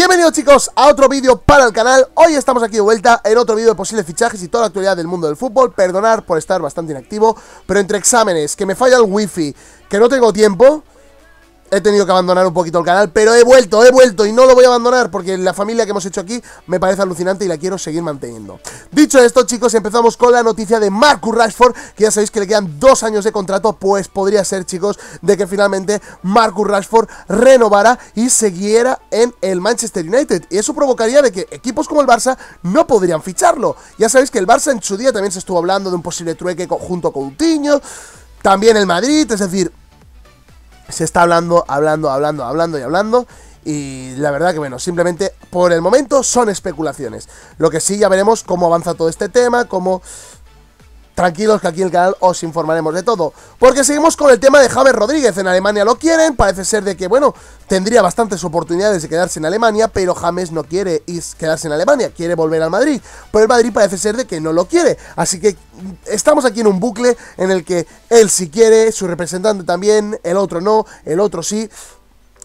Bienvenidos chicos a otro vídeo para el canal Hoy estamos aquí de vuelta en otro vídeo de posibles fichajes y toda la actualidad del mundo del fútbol Perdonar por estar bastante inactivo Pero entre exámenes, que me falla el wifi, que no tengo tiempo he tenido que abandonar un poquito el canal, pero he vuelto, he vuelto y no lo voy a abandonar porque la familia que hemos hecho aquí me parece alucinante y la quiero seguir manteniendo. Dicho esto, chicos, empezamos con la noticia de Marcus Rashford, que ya sabéis que le quedan dos años de contrato, pues podría ser, chicos, de que finalmente Marcus Rashford renovara y siguiera en el Manchester United. Y eso provocaría de que equipos como el Barça no podrían ficharlo. Ya sabéis que el Barça en su día también se estuvo hablando de un posible trueque junto con Tiño también el Madrid, es decir, se está hablando, hablando, hablando, hablando y hablando. Y la verdad que bueno, simplemente por el momento son especulaciones. Lo que sí ya veremos cómo avanza todo este tema, cómo tranquilos que aquí en el canal os informaremos de todo. Porque seguimos con el tema de James Rodríguez. En Alemania lo quieren, parece ser de que, bueno, tendría bastantes oportunidades de quedarse en Alemania, pero James no quiere quedarse en Alemania, quiere volver al Madrid. Pero el Madrid parece ser de que no lo quiere. Así que mm, estamos aquí en un bucle en el que él sí quiere, su representante también, el otro no, el otro sí.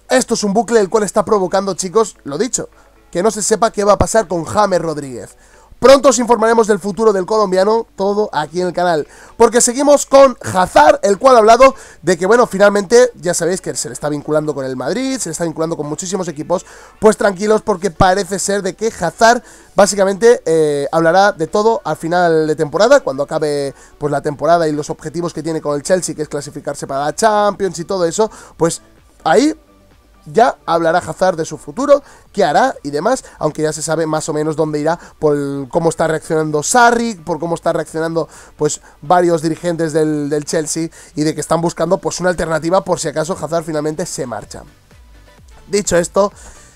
Esto es un bucle el cual está provocando, chicos, lo dicho, que no se sepa qué va a pasar con James Rodríguez. Pronto os informaremos del futuro del colombiano, todo aquí en el canal. Porque seguimos con Hazard, el cual ha hablado de que, bueno, finalmente, ya sabéis que se le está vinculando con el Madrid, se le está vinculando con muchísimos equipos. Pues tranquilos, porque parece ser de que Hazard, básicamente, eh, hablará de todo al final de temporada, cuando acabe pues la temporada y los objetivos que tiene con el Chelsea, que es clasificarse para la Champions y todo eso, pues ahí ya hablará Hazard de su futuro, qué hará y demás, aunque ya se sabe más o menos dónde irá por cómo está reaccionando Sarri, por cómo está reaccionando pues varios dirigentes del, Chelsea y de que están buscando pues una alternativa por si acaso Hazard finalmente se marcha. Dicho esto,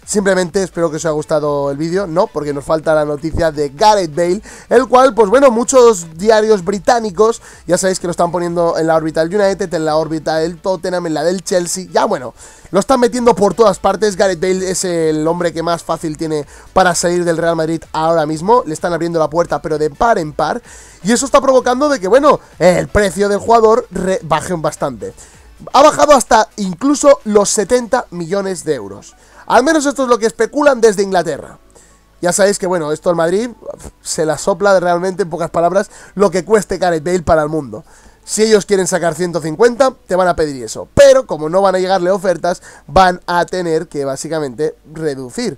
Simplemente espero que os haya gustado el vídeo, no, porque nos falta la noticia de Gareth Bale, el cual, pues bueno, muchos diarios británicos, ya sabéis que lo están poniendo en la órbita del United, en la órbita del Tottenham, en la del Chelsea, ya bueno, lo están metiendo por todas partes, Gareth Bale es el hombre que más fácil tiene para salir del Real Madrid ahora mismo, le están abriendo la puerta, pero de par en par, y eso está provocando de que, bueno, el precio del jugador baje bastante. Ha bajado hasta incluso los 70 millones de euros. Al menos esto es lo que especulan desde Inglaterra. Ya sabéis que, bueno, esto al Madrid se la sopla realmente, en pocas palabras, lo que cueste Gareth Bale para el mundo. Si ellos quieren sacar 150, te van a pedir eso. Pero como no van a llegarle ofertas, van a tener que básicamente reducir.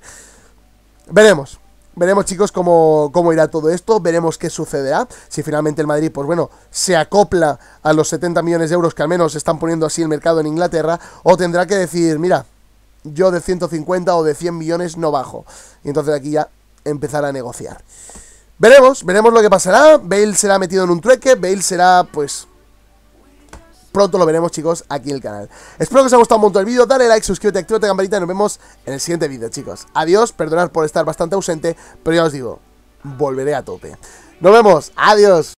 Veremos. Veremos, chicos, cómo, cómo irá todo esto. Veremos qué sucederá. Si finalmente el Madrid, pues bueno, se acopla a los 70 millones de euros que al menos están poniendo así el mercado en Inglaterra. O tendrá que decir, mira, yo de 150 o de 100 millones no bajo. Y entonces aquí ya empezar a negociar. Veremos, veremos lo que pasará. Bale será metido en un trueque, Bale será pues pronto lo veremos, chicos, aquí en el canal. Espero que os haya gustado un montón el vídeo. Dale like, suscríbete, activa la campanita y nos vemos en el siguiente vídeo, chicos. Adiós, perdonad por estar bastante ausente, pero ya os digo, volveré a tope. Nos vemos, adiós.